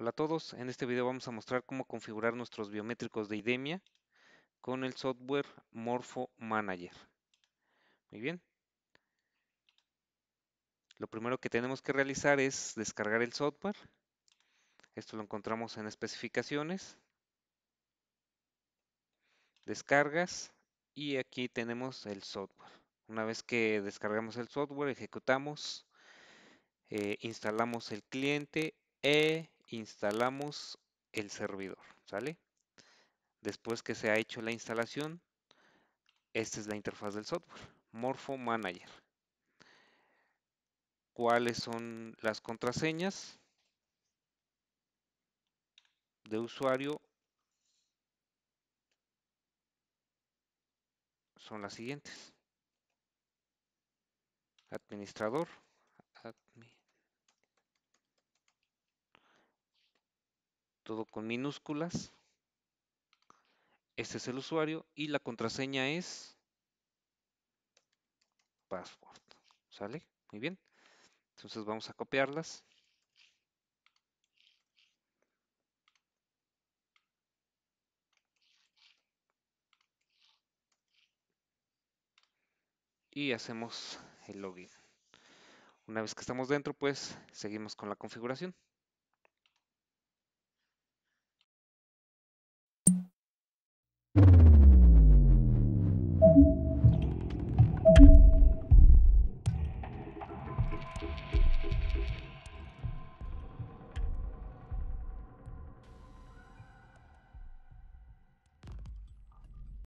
Hola a todos, en este video vamos a mostrar cómo configurar nuestros biométricos de IDEMIA con el software Morpho Manager. Muy bien. Lo primero que tenemos que realizar es descargar el software. Esto lo encontramos en especificaciones, descargas y aquí tenemos el software. Una vez que descargamos el software, ejecutamos, eh, instalamos el cliente e instalamos el servidor, ¿sale? Después que se ha hecho la instalación, esta es la interfaz del software, Morpho Manager. ¿Cuáles son las contraseñas de usuario? Son las siguientes. Administrador. todo con minúsculas. Este es el usuario y la contraseña es password. ¿Sale? Muy bien. Entonces vamos a copiarlas. Y hacemos el login. Una vez que estamos dentro, pues seguimos con la configuración.